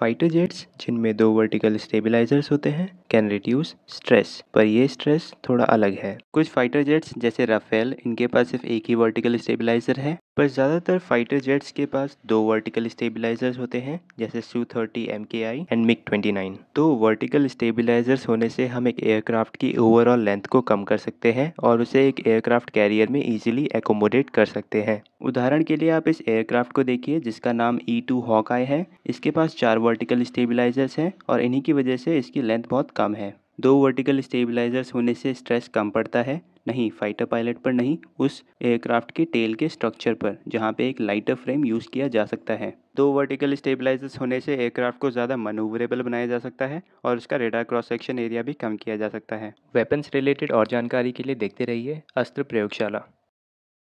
fighter jets जिनमें दो vertical stabilisers होते हैं कैन रिड्यूस स्ट्रेस पर ये स्ट्रेस थोड़ा अलग है कुछ फाइटर जेट्स जैसे राफेल इनके पास सिर्फ एक ही वर्टिकल स्टेबलाइजर है पर ज़्यादातर फाइटर जेट्स के पास दो वर्टिकल स्टेबलाइजर्स होते हैं जैसे सू thirty M K I and MiG twenty nine तो वर्टिकल स्टेबलाइजर्स होने से हम एक एयरक्राफ्ट की ओवरऑल लेंथ को कम कर सकते हैं और उसे एक एयरक्राफ्ट कैरियर में ईजिली एकोमोडेट कर सकते हैं उदाहरण के लिए आप इस एयरक्राफ्ट को देखिए जिसका नाम ई टू हॉक आई है इसके पास चार वर्टिकल स्टेबलाइजर्स हैं और इन्हीं की वजह से इसकी लेंथ बहुत कम है दो वर्टिकल स्टेबलाइजर्स होने से स्ट्रेस कम पड़ता है नहीं फाइटर पायलट पर नहीं उस एयरक्राफ्ट के टेल के स्ट्रक्चर पर जहाँ पे एक लाइटर फ्रेम यूज़ किया जा सकता है दो वर्टिकल स्टेबलाइजर्स होने से एयरक्राफ्ट को ज़्यादा मनूवरेबल बनाया जा सकता है और उसका रेडार क्रॉस सेक्शन एरिया भी कम किया जा सकता है वेपन्स रिलेटेड और जानकारी के लिए देखते रहिए अस्त्र प्रयोगशाला